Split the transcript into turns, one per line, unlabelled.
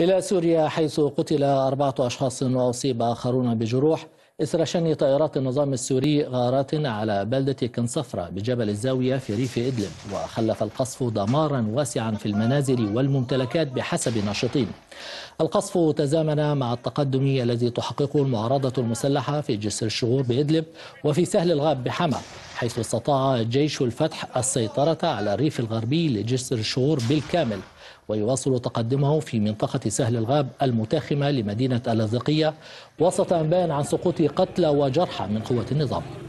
إلى سوريا حيث قتل أربعة أشخاص وأصيب آخرون بجروح إثر شن طائرات النظام السوري غارات على بلدة كنصفرة بجبل الزاوية في ريف إدلب وخلف القصف دمارا واسعا في المنازل والممتلكات بحسب ناشطين القصف تزامن مع التقدم الذي تحققه المعارضة المسلحة في جسر الشغور بإدلب وفي سهل الغاب بحما حيث استطاع جيش الفتح السيطرة على الريف الغربي لجسر الشغور بالكامل ويواصل تقدمه في منطقة سهل الغاب المتاخمة لمدينة اللاذقية وسط أنباء عن سقوط قتلى وجرحى من قوة النظام